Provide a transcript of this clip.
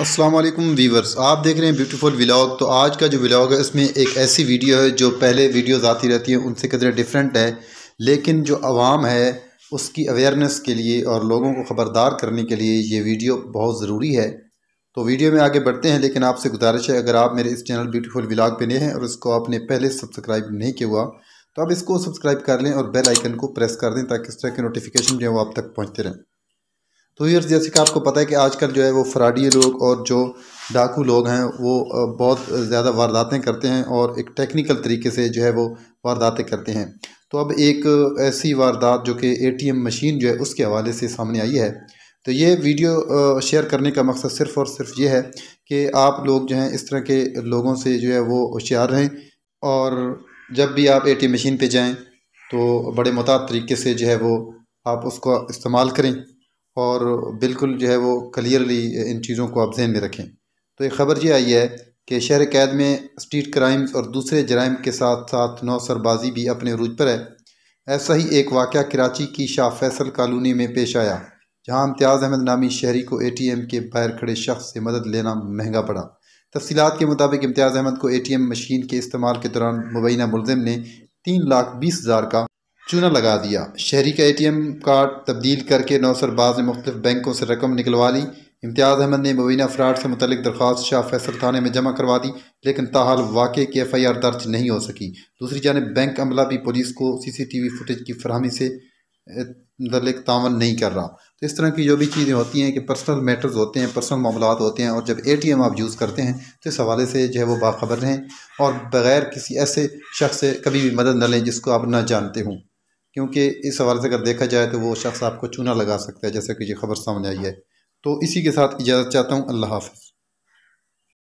Aslam viewers आप देख रहे हैं ब्यूटीफुल व्लॉग तो आज का जो व्लॉग है इसमें एक ऐसी वीडियो है जो पहले वीडियोस आती रहती हैं उनसे कितने डिफरेंट है लेकिन जो आवाम है उसकी अवेयरनेस के लिए और लोगों को ख़बरदार करने के लिए ये वीडियो बहुत ज़रूरी है तो वीडियो में आगे बढ़ते हैं लेकिन आपसे गुजारिश है अगर आप मेरे इस चैनल ब्यूटीफुल व्लॉग पर नए हैं और इसको आपने पहले सब्सक्राइब नहीं किया हुआ तो आप इसको सब्सक्राइब कर लें और बेल आइकन को प्रेस कर दें ताकि इस तरह के नोटिफिकेशन जो है वो आप तक पहुँचते रहें तो ये जैसे कि आपको पता है कि आजकल जो है वो फ्राडी लोग और जो डाकू लोग हैं वो बहुत ज़्यादा वारदातें करते हैं और एक टेक्निकल तरीके से जो है वो वारदातें करते हैं तो अब एक ऐसी वारदात जो कि एटीएम मशीन जो है उसके हवाले से सामने आई है तो ये वीडियो शेयर करने का मकसद सिर्फ़ और सिर्फ ये है कि आप लोग जो हैं इस तरह के लोगों से जो है वो होशियार रहें और जब भी आप ए मशीन पर जाएँ तो बड़े मुताद तरीके से जो है वो आप उसका इस्तेमाल करें और बिल्कुल जो है वो क्लियरली इन चीज़ों को आप जहन में रखें तो एक ख़बर ये आई है कि शहर कैद में स्ट्रीट क्राइम्स और दूसरे जराइम के साथ साथ नौसरबाजी भी अपने रूज पर है ऐसा ही एक वाक़ कराची की शाह फैसल कॉलोनी में पेश आया जहाँ इम्तियाज़ अहमद नामी शहरी को ए टी एम के बाहर खड़े शख्स से मदद लेना महंगा पड़ा तफसीत के मुताबिक इम्तियाज़ अहमद को ए टी एम मशीन के इस्तेमाल के दौरान मुबैना मुलम ने तीन लाख बीस हज़ार का चूना लगा दिया शहरी का एटीएम कार्ड तब्दील करके नौसरबाज ने मुख्तफ बैंकों से रकम निकलवा ली इम्तियाज़ अहमद ने मुबीना फ्राड से मुतलिक दरख्वास्त शाह फैसल थाने में जमा करवा दी लेकिन ताहाल वाक़े की एफ आई आर दर्ज नहीं हो सकी दूसरी जानब बैंक अमला भी पुलिस को C C T V footage की फरहमी से मतलब तावन नहीं कर रहा तो इस तरह की जो भी चीज़ें होती हैं कि पर्सनल मैटर्स होते हैं पर्सनल मामला होते हैं और जब ए टी एम आप यूज़ करते हैं तो इस हवाले से जो है वो बाखबर रहें और बग़ैर किसी ऐसे शख्स से कभी भी मदद न लें जिसको आप ना जानते हों क्योंकि इस हवाले से अगर देखा जाए तो वो शख्स आपको चूना लगा सकता है जैसे कि ये खबर सामने आई है तो इसी के साथ इजाज़त चाहता हूँ अल्लाह हाफिज़